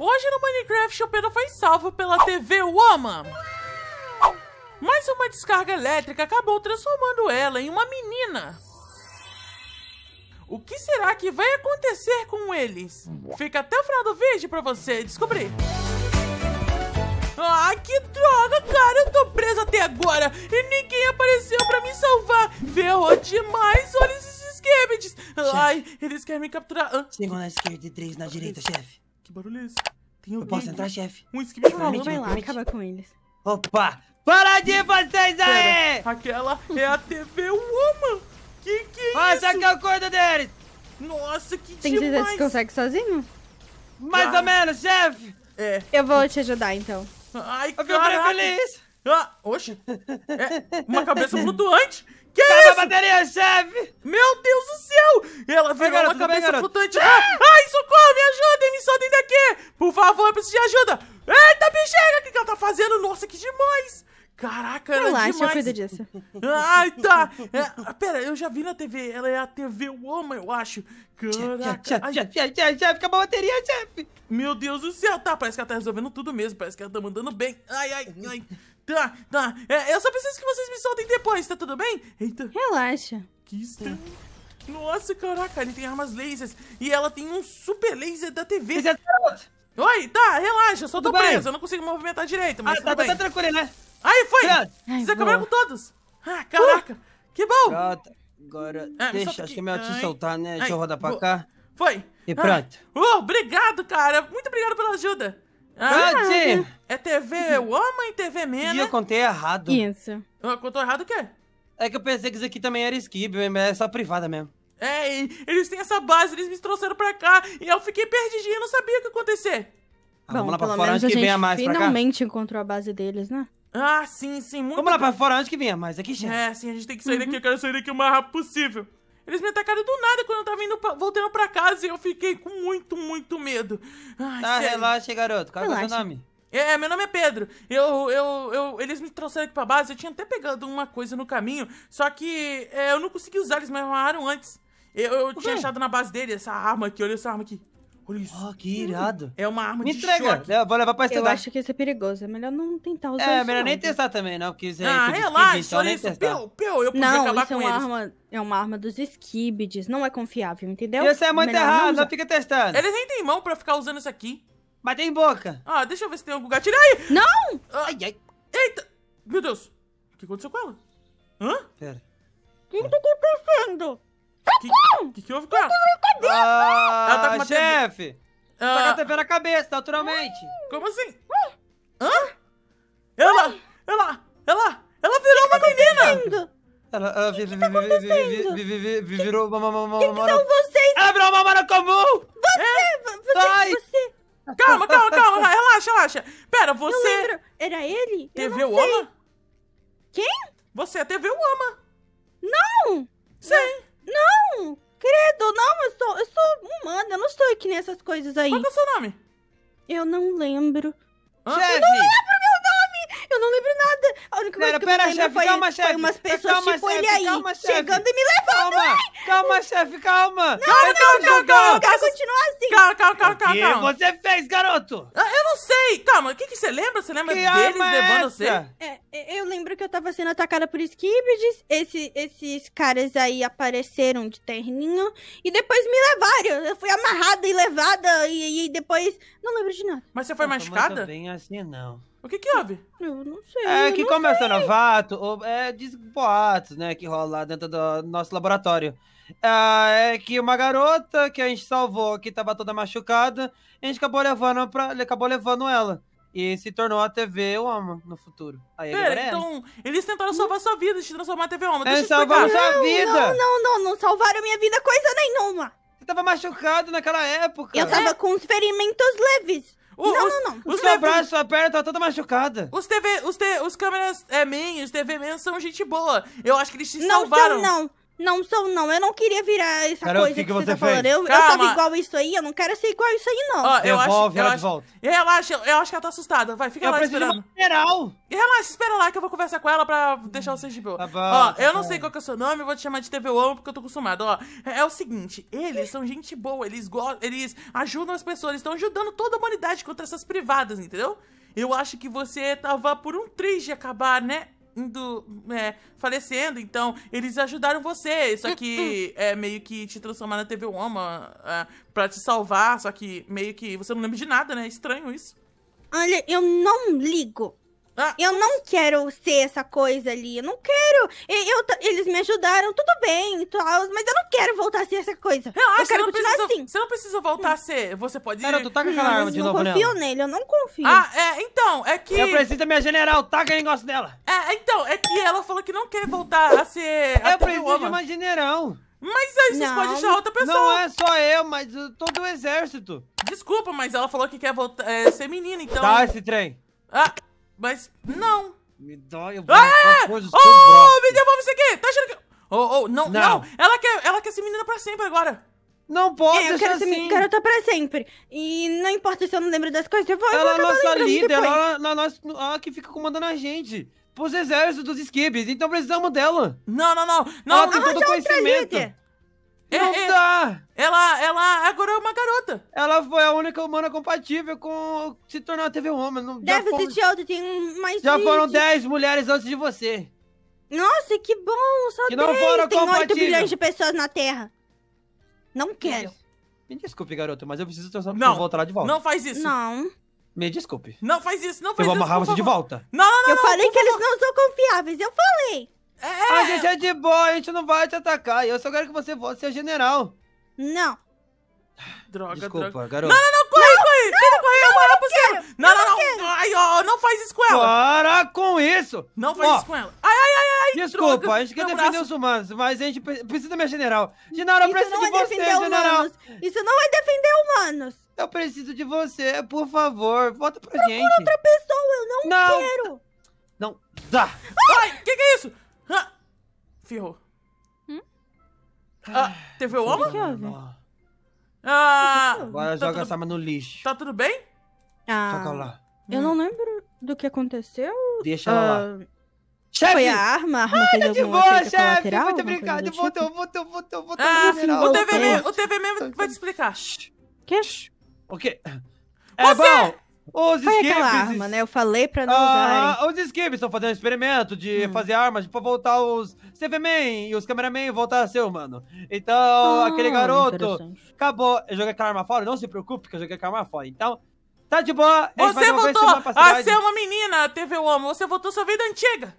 Hoje no Minecraft o Pedro foi salvo pela TV Wama. Mas uma descarga elétrica acabou transformando ela em uma menina. O que será que vai acontecer com eles? Fica até o final do vídeo pra você descobrir. Ah, que droga, cara, eu tô preso até agora e ninguém apareceu pra me salvar. Ferrou demais, olha esses esquemas. Ai, eles querem me capturar. Ah. na esquerda e três na direita, chefe. Que barulho é esse? Tem alguém? Eu posso entrar, chefe? Um lá, falando. Vai lá, acaba com eles. Opa! Para de vocês aí! Pera, aquela é a TV Woman! Que que é Nossa, isso? Essa que eu é cuido deles! Nossa, que Tem demais! Tem que você consegue sozinho? Mais ou menos, chefe! É. Eu vou te ajudar, então. Ai, eu caraca! Eu feliz! Ah, oxe! É uma cabeça flutuante! Que Acaba tá isso? a bateria, chefe! Meu Deus do céu! Ela virou uma cabeça bem, Ah! Ai, socorro, me ajudem, me soltem daqui! Por favor, eu preciso de ajuda! Eita, bichega, o que, que ela tá fazendo? Nossa, que demais! Caraca, ela Relaxa, demais. eu cuido disso. Ai, tá. É, pera, eu já vi na TV. Ela é a TV Woman, eu acho. Caraca. Chefe, acabou a bateria, chefe. Meu Deus do céu. Tá, parece que ela tá resolvendo tudo mesmo. Parece que ela tá mandando bem. Ai, ai, ai. Tá, tá. É, eu só preciso que vocês me soltem depois, tá tudo bem? Eita. Relaxa. Que estranho. Nossa, caraca, ele tem armas lasers. E ela tem um super laser da TV. Oi, tá, relaxa, eu só tô preso. Eu não consigo movimentar direito, mas ah, tá, tá, bem tá tranquilo, né? Aí, foi! Vocês acabaram com todos! Ah, caraca! Uh. Que bom! Pronto, agora ah, deixa, acho que é melhor te soltar, né? Ai, deixa eu rodar pra cá. Foi! E ah. pronto. Ah. Oh, obrigado, cara! Muito obrigado pela ajuda! Ah, é TV Woman e TV Man, Ih, eu né? contei errado. Isso. Eu Contou errado o quê? É que eu pensei que isso aqui também era skip, mas é só privada mesmo. É, eles têm essa base, eles me trouxeram pra cá e eu fiquei perdidinha, não sabia o que ia acontecer. Ah, Bom, vamos lá pra fora antes que venha mais pra cá. finalmente encontrou a base deles, né? Ah, sim, sim, muito Vamos lá pra fora antes que venha mais, aqui já. É, sim, a gente tem que sair uhum. daqui, eu uhum. quero sair daqui o mais rápido possível. Eles me atacaram do nada quando eu tava indo pra, voltando pra casa e eu fiquei com muito, muito medo. Ai, tá, sério. relaxa, garoto. Qual é o seu nome? É, é, meu nome é Pedro. Eu, eu, eu, eles me trouxeram aqui pra base. Eu tinha até pegado uma coisa no caminho, só que é, eu não consegui usar. Eles me amarraram antes. Eu, eu tinha achado na base dele essa arma aqui. Olha essa arma aqui. Olha isso. Oh, que irado. É uma arma Me de entrega. choque. Eu vou levar pra estudar. Eu acho que isso é perigoso. É melhor não tentar usar É, melhor nem testar também, não. Porque isso aí é ah, relaxa. Então olha isso. Pô, eu podia não, acabar isso é com é uma eles. Arma, é uma arma dos esquibides. Não é confiável, entendeu? Isso é muito errado. Não, não, fica testando. Eles nem têm mão pra ficar usando isso aqui. Bater em boca. Ah, deixa eu ver se tem algum gatilho. aí. Não! Ah, ai, ai. Eita! Meu Deus. O que aconteceu com ela? Hã? Pera. O que, que tá acontecendo? O que, que, que houve com ela? Ah, ela tá com chefe! Ela Tá com a TV na cabeça, naturalmente. Ah, como assim? Hã? Ela, ela, ela, ela virou uma tá menina! Ela, ela virou uma Ela... Ela... Ela... vocês? relaxa. Pera, você. Não lembro. Era ele? TV eu Quem? Você é TV Uama. Não! Sim! Não! Credo, não, eu sou, eu sou humana, eu não estou aqui nessas coisas aí. Qual é o seu nome? Eu não lembro. Ah, Eu não lembro meu nome! Eu não lembro nada. A única coisa pera, que eu pera, lembro chefe, foi, calma, foi chefe. umas pessoas calma, tipo chefe, ele aí, calma, chegando chefe. e me levando. Calma, ai. calma, chefe, calma. Não, calma, não, não, não, calma, não, não, não, não, não, não sei. Calma, o que, que você lembra? Você lembra que deles é levando você? É, é, eu lembro que eu tava sendo atacada por skibbids. Esse, esses caras aí apareceram de terninho. E depois me levaram. Eu fui amarrada e levada. E, e depois. Não lembro de nada. Mas você foi machucada? Não, bem assim, não. O que que houve? Eu não sei. É que como é sei. novato, é diz boatos, né, que rola lá dentro do nosso laboratório. É, é que uma garota que a gente salvou, que tava toda machucada, a gente acabou levando acabou levando ela. E se tornou a TV Oma no futuro. Aí Pera, é então, eles tentaram salvar sua vida, te transformar a TV Oma. eles salvaram sua vida! Não, não, não, não salvaram minha vida coisa nenhuma! Você tava machucado naquela época. Eu tava é. com uns ferimentos leves. O, não, os, não, não. Os seu é braço, sua perna tá toda machucada. Os TV, os, te, os câmeras é, man, os TV man são gente boa. Eu acho que eles te não, salvaram. Não, não. Não sou, não. Eu não queria virar essa Cara, coisa que, que, você, você tá fez? falando. Eu, eu tava igual isso aí, eu não quero ser igual isso aí, não. Ó, eu Devolve acho, ela de volta. E Relaxa, eu acho que ela tá assustada. Vai, fica eu lá esperando. Geral. Relaxa, espera lá que eu vou conversar com ela pra deixar vocês de boa. Tá bom, ó, tá eu não bom. sei qual que é o seu nome, vou te chamar de TV One porque eu tô acostumado. Ó, é, é o seguinte, eles são gente boa, eles gostam, eles ajudam as pessoas, eles estão ajudando toda a humanidade contra essas privadas, entendeu? Eu acho que você tava por um triste de acabar, né? indo, é, falecendo, então eles ajudaram você, só que é meio que te transformaram na TV Woman é, pra te salvar, só que meio que você não lembra de nada, né? Estranho isso. Olha, eu não ligo ah. Eu não quero ser essa coisa ali. Eu não quero. Eu, eu eles me ajudaram, tudo bem, tal, mas eu não quero voltar a ser essa coisa. Eu, acho, eu quero continuar precisa, assim. Você não precisa voltar hum. a ser. Você pode. Cara, tu taca aquela arma de novo, né? Eu não confio nele, eu não confio. Ah, é, então, é que. Eu preciso da minha general, taca o negócio dela. É, então, é que ela falou que não quer voltar a ser. Eu a preciso de uma general. Mas aí vocês podem achar outra pessoa. Não é só eu, mas todo o exército. Desculpa, mas ela falou que quer voltar, é, ser menina, então. Tá esse trem. Ah! Mas não. Me dói, eu ah, vou ah! oh, me devolve isso aqui. Tá achando que... Oh, oh, não, não, não. Ela quer, ela quer ser menina pra sempre agora. Não pode eu quero assim. ser garota pra sempre. E não importa se eu não lembro das coisas, eu vou Ela é a nossa líder, ela, é a que fica comandando a gente. Pros exércitos dos skibs, então precisamos dela. Não, não, não. não ela tem todo o conhecimento. É, não é, dá! Ela, ela agora é uma garota. Ela foi a única humana compatível com se tornar uma TV Woman. Não, Deve existir outro, tem mais Já foram 10 mulheres antes de você. Nossa, que bom, só que não foram tem compatível. 8 bilhões de pessoas na Terra. Não quero. Me desculpe, garoto, mas eu preciso transformar não, voltar lá de volta. Não faz isso. Não. Me desculpe. Não faz isso, não faz isso. Eu vou amarrar você de volta. Não, não, não. Eu não, falei que favor. eles não são confiáveis, eu falei. É. A gente é de boa, a gente não vai te atacar. Eu só quero que você volte ser general. Não. Droga, Desculpa, droga. garoto. Não, não, não, corre, não, corre. Não, Tenta correr, não, eu moro pro Não, não, não. não. Ai, ó, não faz isso com ela. Para com isso. Não faz ó. isso com ela. Ai, ai, ai, ai. Desculpa, droga. a gente quer defender os humanos, mas a gente precisa da minha general. General, eu preciso de é você, general. Humanos. Isso não vai é defender humanos. Eu preciso de você, por favor. Volta pra Procura gente. Procura outra pessoa, eu não, não. quero. Não, dá. Ai, o que, que é isso? Ferrou. Hum? Ah, teve o Oma? Ah, tá Agora tá joga tudo... a no lixo. Tá tudo bem? Ah, Joga lá. Eu não lembro do que aconteceu. Deixa ela lá. Ah, chefe! Foi a arma, a arma Olha, fez de boa, chefe! Muito obrigado, voltou, tipo? voltou, voltou, voltou. Ah, o TV, o TV mesmo vai te explicar. Que? O quê? É bom! Os Foi aquela arma, né? Eu falei pra não ah, usarem. Os escapes estão fazendo um experimento de hum. fazer armas pra tipo, voltar os CVman e os cameraman voltar a ser humano. Então, ah, aquele garoto acabou. Eu joguei aquela arma fora, não se preocupe que eu joguei aquela arma fora. Então, tá de boa. Você voltou a ser uma menina, TV Woman. Você voltou sua vida antiga.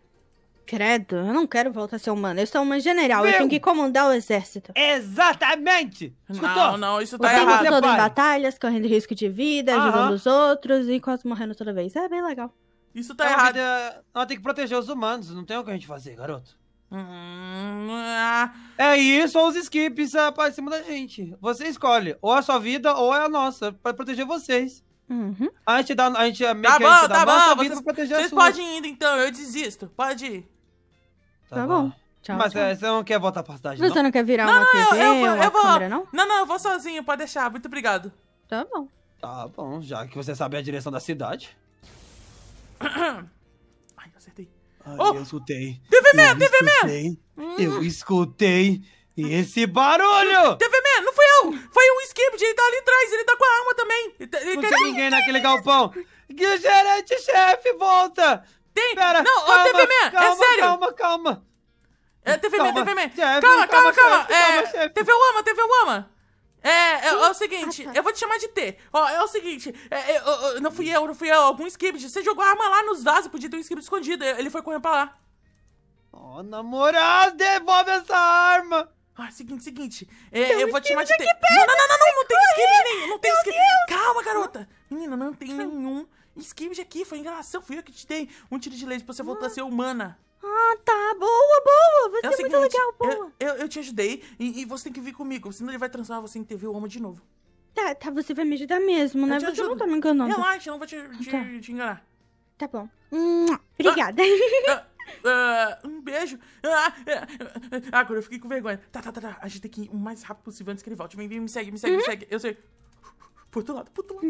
Credo, eu não quero voltar a ser humano. Eu sou uma general, Meu... eu tenho que comandar o exército. Exatamente! Escutou? Não, não, isso tá o errado. todo em batalhas, correndo risco de vida, ajudando os outros e quase morrendo toda vez. É bem legal. Isso tá é errado. Ela Nós que proteger os humanos, não tem o que a gente fazer, garoto. Hum, ah. É isso ou os skips ah, pra cima da gente. Você escolhe, ou a sua vida ou é a nossa, pra proteger vocês. Uhum. A gente dá, a gente, é tá bom, a gente tá bom. Vocês, vocês podem ir então, eu desisto. Pode ir. Tá, tá bom. bom. Tchau, Mas tchau. É, você não quer voltar pra cidade, Você não, não quer virar não, uma não, TV eu vou, eu vou. Câmera, não? Não, não, eu vou sozinho, pode deixar. Muito obrigado. Tá bom. Tá bom, já que você sabe a direção da cidade. Ai, acertei. Ai, oh! Eu escutei. TVM, TVM! Eu escutei esse barulho! TVM, não foi eu! Foi um skip, ele tá ali atrás, ele tá com a arma também! Ele, ele não tem ninguém naquele galpão! Que gerente-chefe, volta! Tem! Pera, não, calma, ô TVM, é sério! Calma, é, TV calma. TV Man. calma, calma, calma. é, TV Wama, TV Wama. É, é, é, o seguinte, ah, tá. eu vou te chamar de T. Ó, é o seguinte, é, é não fui eu, não fui eu, algum script. Você jogou a arma lá nos vasos, podia ter um script escondido. Ele foi correndo pra lá. Ó, oh, namorado, devolve essa arma! Ah, seguinte, seguinte. É, eu vou te chamar de T. Não, não, não, aqui, foi enganação, fui eu que te dei um tiro de laser pra você voltar ah. a ser humana. Ah, tá. Boa, boa. você é ser seguinte, muito legal, boa. Eu, eu, eu te ajudei e, e, você tem que vir comigo, senão ele vai transformar você em TV homem de novo. Tá, tá, você vai me ajudar mesmo, eu né? Você ajudo. não tá me enganando. Relaxa, eu não vou te, te, tá. te enganar. Tá bom. Obrigada. Ah, ah, ah, ah, um beijo. agora eu fiquei com vergonha. Tá, tá, tá, tá. A gente tem que ir o mais rápido possível antes que ele volte. Vem, vem, me segue, me segue, uhum. me segue. Eu sei. Pro outro lado, pro outro lado.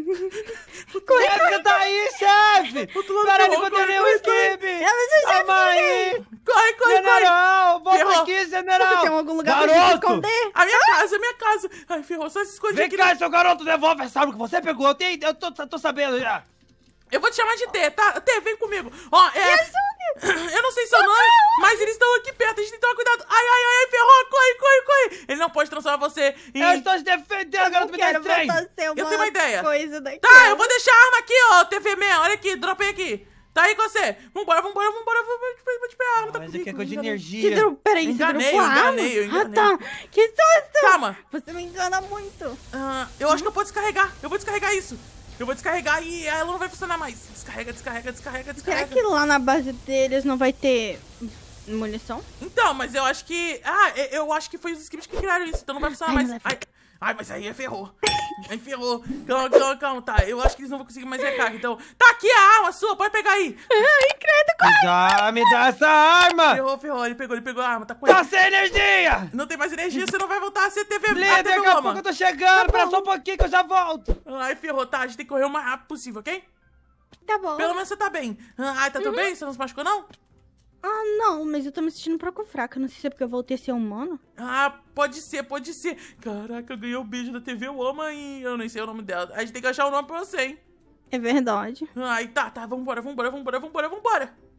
Como é que tá aí, chefe? Pro outro lado, Caralho, encontrei o Skip! Eu não é Corre, corre, general, corre! General, volta aqui, general! Tem algum lugar garoto. pra esconder? A minha ah? casa, a minha casa! Ai, ferrou, só se esconder Vem aqui. Vem cá, seu garoto, devolve essa arma que você pegou. Eu, tenho, eu tô, tô sabendo já. Eu vou te chamar de T, tá? T, vem comigo. Ó, é... Jesus! Eu não sei seu nome, mas eles estão aqui perto, a gente tem que tomar cuidado. Ai, ai, ai, ferrou, corre, corre, corre. Ele não pode transformar você em. Eu estou te defendendo, garoto, me quero Eu tenho uma ideia. Coisa daqui. Tá, eu vou deixar a arma aqui, ó, TV Man, olha aqui, dropei aqui. Tá aí com você. Vambora, vambora, vambora, vambora. te pegar a arma tá Mas é aqui é coisa de energia. Que dro... Peraí, você dropou enganei, eu enganei. Ah, tá. Que susto. Calma. Você me engana muito. Ah, eu acho que eu posso descarregar. Eu vou descarregar isso. Eu vou descarregar e ela não vai funcionar mais. Descarrega, descarrega, descarrega, descarrega. Será que lá na base deles não vai ter munição? Então, mas eu acho que... Ah, eu acho que foi os scripts que criaram isso, então não vai funcionar Ai, mais. Vai Ai, Ai, mas aí ferrou. Aí ferrou. Calma, calma, calma. Tá, eu acho que eles não vão conseguir mais recarga. Então, tá aqui a arma sua, pode pegar aí. Ai, credo, corre. Já me dá essa arma. Ferrou, ferrou. Ele pegou, ele pegou a arma. Tá com tá ele. Tá sem energia. Não tem mais energia, você não vai voltar a ser TV. Lê, daqui a pouco eu tô chegando. Tá Pera só um pouquinho que eu já volto. Ai, ferrou. Tá, a gente tem que correr o mais rápido possível, ok? Tá bom. Pelo menos você tá bem. Ah, ai, tá tudo uhum. bem? Você não se machucou, não? Ah, não, mas eu tô me sentindo um pouco fraca. Não sei se é porque eu voltei a ser humano. Ah, pode ser, pode ser. Caraca, eu ganhei o um beijo da TV Oma e eu não sei o nome dela. A gente tem que achar o um nome pra você, hein? É verdade. Ai, tá, tá, vambora, vambora, vambora, vambora, vambora.